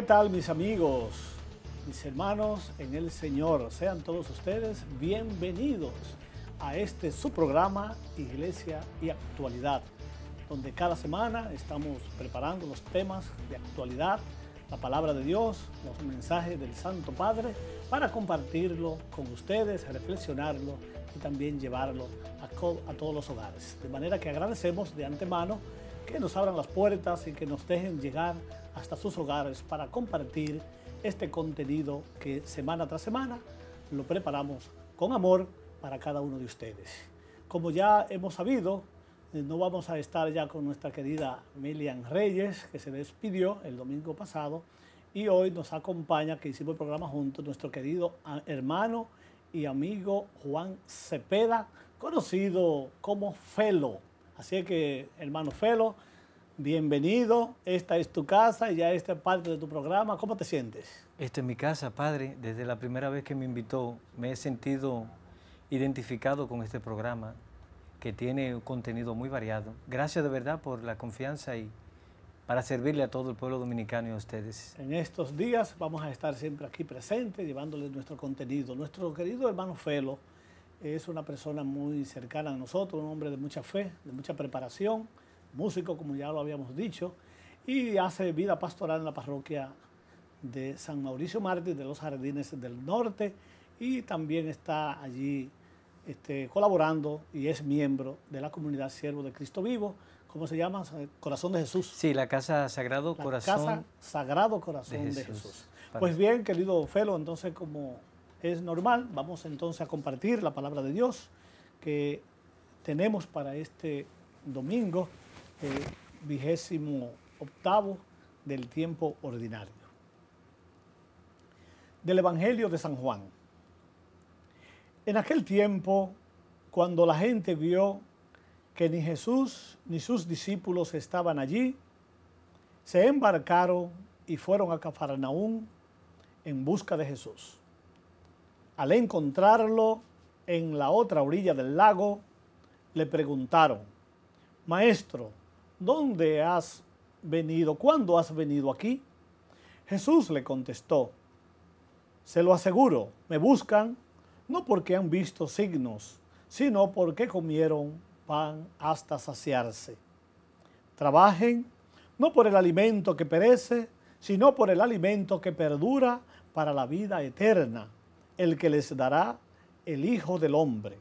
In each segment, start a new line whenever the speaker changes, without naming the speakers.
¿Qué tal mis amigos, mis hermanos en el Señor? Sean todos ustedes bienvenidos a este su programa Iglesia y Actualidad, donde cada semana estamos preparando los temas de actualidad, la palabra de Dios, los mensajes del Santo Padre, para compartirlo con ustedes, reflexionarlo y también llevarlo a, todos los hogares. De manera que agradecemos de antemano que nos abran las puertas y que nos dejen llegar hasta sus hogares para compartir este contenido que semana tras semana lo preparamos con amor para cada uno de ustedes. Como ya hemos sabido, eh, no vamos a estar ya con nuestra querida Melian Reyes, que se despidió el domingo pasado, y hoy nos acompaña, que hicimos el programa juntos, nuestro querido ah, hermano y amigo Juan Cepeda, conocido como Felo. Así que, hermano Felo, bienvenido. Esta es tu casa y ya esta es parte de tu programa. ¿Cómo te sientes?
Esta es mi casa, padre. Desde la primera vez que me invitó, me he sentido identificado con este programa que tiene un contenido muy variado. Gracias de verdad por la confianza y para servirle a todo el pueblo dominicano y a ustedes.
En estos días vamos a estar siempre aquí presentes, llevándoles nuestro contenido. Nuestro querido hermano Felo es una persona muy cercana a nosotros, un hombre de mucha fe, de mucha preparación músico, como ya lo habíamos dicho, y hace vida pastoral en la parroquia de San Mauricio Mártir de los Jardines del Norte y también está allí este, colaborando y es miembro de la comunidad Siervo de Cristo Vivo. ¿Cómo se llama? Corazón de Jesús.
Sí, la Casa Sagrado Corazón. Casa
Sagrado Corazón de De Jesús. Pues bien, querido Felo, entonces como es normal, vamos entonces a compartir la palabra de Dios que tenemos para este domingo vigésimo octavo del tiempo ordinario. Del Evangelio de San Juan. En aquel tiempo, cuando la gente vio que ni Jesús ni sus discípulos estaban allí, se embarcaron y fueron a Cafarnaún en busca de Jesús. Al encontrarlo en la otra orilla del lago, le preguntaron, Maestro, ¿dónde has venido? ¿Cuándo has venido aquí? Jesús le contestó, se lo aseguro, me buscan no porque han visto signos, sino porque comieron pan hasta saciarse. Trabajen no por el alimento que perece, sino por el alimento que perdura para la vida eterna, el que les dará el Hijo del Hombre.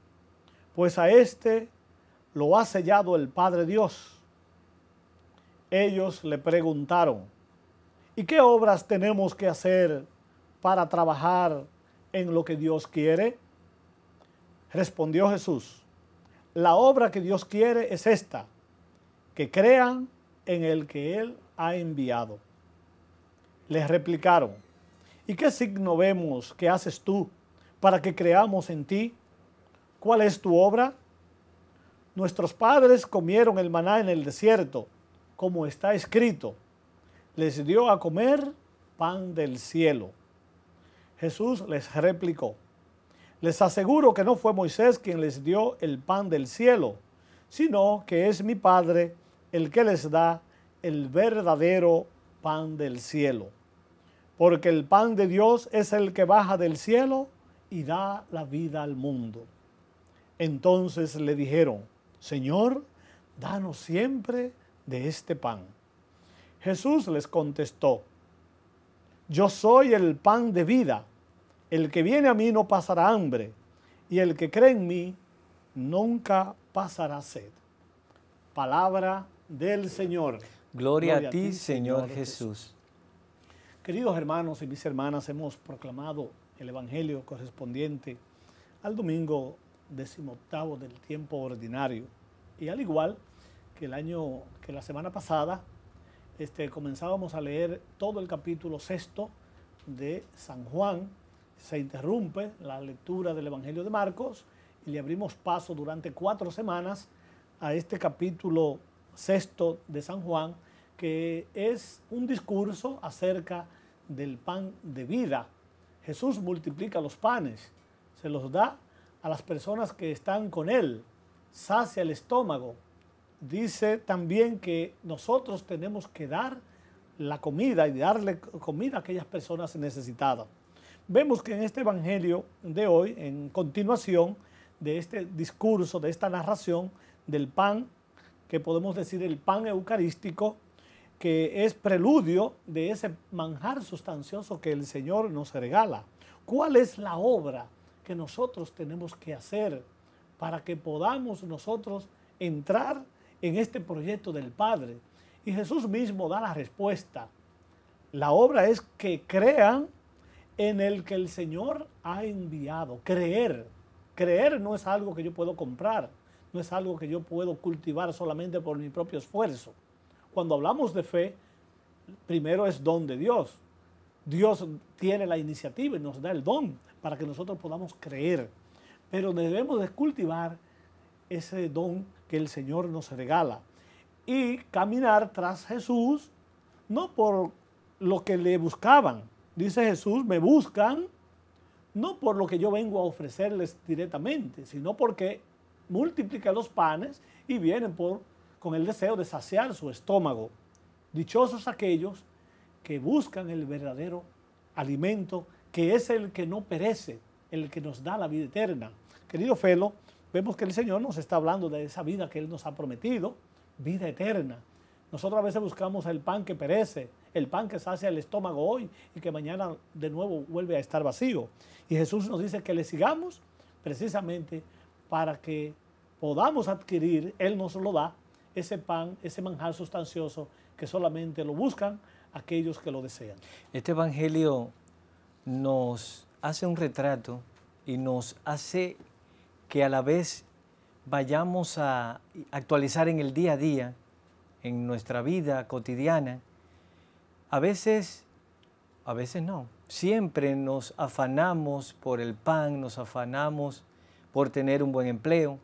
Pues a éste lo ha sellado el Padre Dios ellos le preguntaron, ¿y qué obras tenemos que hacer para trabajar en lo que Dios quiere? Respondió Jesús, la obra que Dios quiere es esta, que crean en el que Él ha enviado. Les replicaron, ¿y qué signo vemos que haces tú para que creamos en ti? ¿Cuál es tu obra? Nuestros padres comieron el maná en el desierto como está escrito, les dio a comer pan del cielo. Jesús les replicó, les aseguro que no fue Moisés quien les dio el pan del cielo, sino que es mi Padre el que les da el verdadero pan del cielo. Porque el pan de Dios es el que baja del cielo y da la vida al mundo. Entonces le dijeron, Señor, danos siempre de este pan. Jesús les contestó, yo soy el pan de vida, el que viene a mí no pasará hambre, y el que cree en mí nunca pasará sed. Palabra del Señor.
Gloria, a, ti, Señor, Jesús. Jesús.
Queridos hermanos y mis hermanas, hemos proclamado el Evangelio correspondiente al domingo decimoctavo del tiempo ordinario. Y al igual que el año, que la semana pasada este, comenzábamos a leer todo el capítulo sexto de San Juan. Se interrumpe la lectura del Evangelio de Marcos y le abrimos paso durante cuatro semanas a este capítulo sexto de San Juan, que es un discurso acerca del pan de vida. Jesús multiplica los panes, se los da a las personas que están con él, sacia el estómago, dice también que nosotros tenemos que dar la comida y darle comida a aquellas personas necesitadas. Vemos que en este Evangelio de hoy, en continuación de este discurso, de esta narración del pan, que podemos decir el pan eucarístico, que es preludio de ese manjar sustancioso que el Señor nos regala. ¿Cuál es la obra que nosotros tenemos que hacer para que podamos nosotros entrar en este proyecto del Padre. Y Jesús mismo da la respuesta. La obra es que crean en el que el Señor ha enviado. Creer. Creer no es algo que yo puedo comprar, no es algo que yo puedo cultivar solamente por mi propio esfuerzo. Cuando hablamos de fe, primero es don de Dios. Dios tiene la iniciativa y nos da el don para que nosotros podamos creer. Pero debemos de cultivar ese don que el Señor nos regala y caminar tras Jesús, no por lo que le buscaban. Dice Jesús, me buscan no por lo que yo vengo a ofrecerles directamente, sino porque multiplica los panes y vienen por, con el deseo de saciar su estómago. Dichosos aquellos que buscan el verdadero alimento, que es el que no perece, el que nos da la vida eterna. Querido Felo, vemos que el Señor nos está hablando de esa vida que Él nos ha prometido, vida eterna. Nosotros a veces buscamos el pan que perece, el pan que hace el estómago hoy y que mañana de nuevo vuelve a estar vacío. Y Jesús nos dice que le sigamos precisamente para que podamos adquirir, Él nos lo da, ese pan, ese manjar sustancioso que
solamente lo buscan aquellos que lo desean. Este Evangelio nos hace un retrato y nos hace que a la vez vayamos a actualizar en el día a día, en nuestra vida cotidiana. A veces, a veces no. Siempre nos afanamos por el pan, nos afanamos por tener un buen empleo,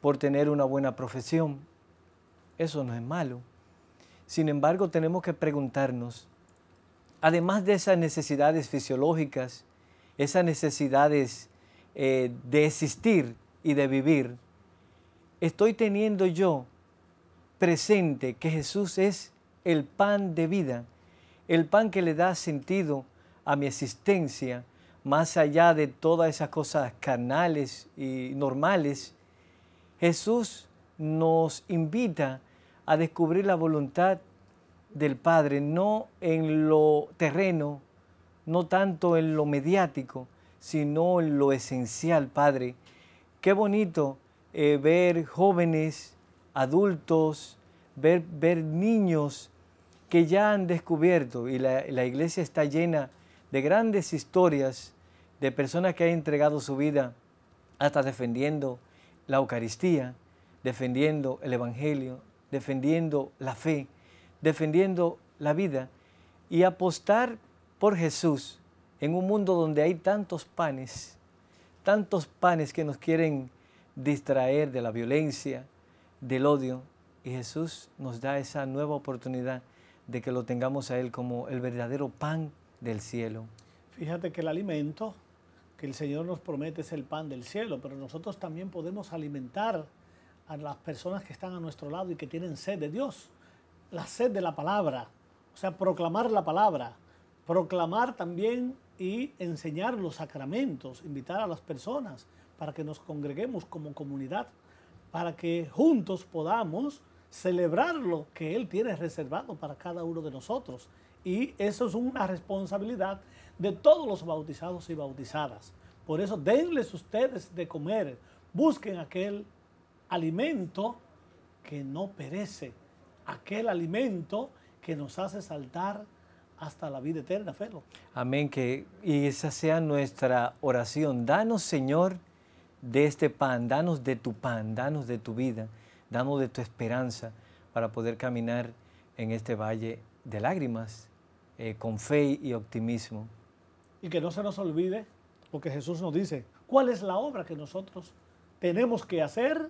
por tener una buena profesión. Eso no es malo. Sin embargo, tenemos que preguntarnos, además de esas necesidades fisiológicas, esas necesidades eh, de existir y de vivir, estoy teniendo yo presente que Jesús es el pan de vida, el pan que le da sentido a mi existencia, más allá de todas esas cosas carnales y normales, Jesús nos invita a descubrir la voluntad del Padre, no en lo terreno, no tanto en lo mediático, sino lo esencial, Padre. Qué bonito eh, ver jóvenes, adultos, ver, niños que ya han descubierto, y la, la iglesia está llena de grandes historias de personas que han entregado su vida hasta defendiendo la Eucaristía, defendiendo el Evangelio, defendiendo la fe, defendiendo la vida y apostar por Jesús en un mundo donde hay tantos panes, tantos panes que nos quieren distraer de la violencia, del odio. Y Jesús nos da esa nueva oportunidad de que lo tengamos a Él como el verdadero pan del cielo.
Fíjate que el alimento que el Señor nos promete
es el pan del cielo, pero nosotros también podemos alimentar
a las personas que están a nuestro lado y que tienen sed de Dios, la sed de la palabra, o sea, proclamar la palabra, proclamar también y enseñar los sacramentos, invitar a las personas para que nos congreguemos como comunidad, para que juntos podamos celebrar lo que Él tiene reservado para cada uno de nosotros. Y eso es una responsabilidad de todos los bautizados y bautizadas. Por eso denles ustedes de comer, busquen aquel alimento que no perece, aquel alimento que nos hace saltar hasta la vida eterna, Felo.
Amén, que y esa sea nuestra oración. Danos, Señor, de este pan, danos de tu pan, danos de tu vida, danos de tu esperanza para poder caminar en este valle de lágrimas eh, con fe y optimismo.
Y que no se nos olvide, porque Jesús nos dice, ¿cuál es la obra que nosotros
tenemos que hacer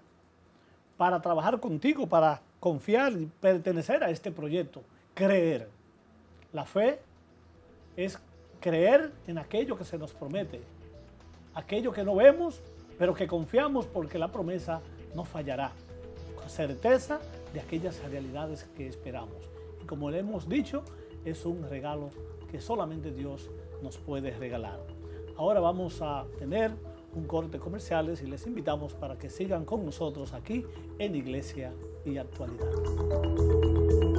para trabajar contigo, para confiar y pertenecer a este proyecto? Creer. La fe es creer en aquello que se nos promete, aquello que no vemos, pero que confiamos porque la promesa no fallará. Con certeza de aquellas realidades que esperamos. Y como le hemos dicho, es un regalo que solamente Dios nos puede regalar. Ahora vamos a tener un corte comerciales y les invitamos para que sigan con nosotros aquí en Iglesia y Actualidad.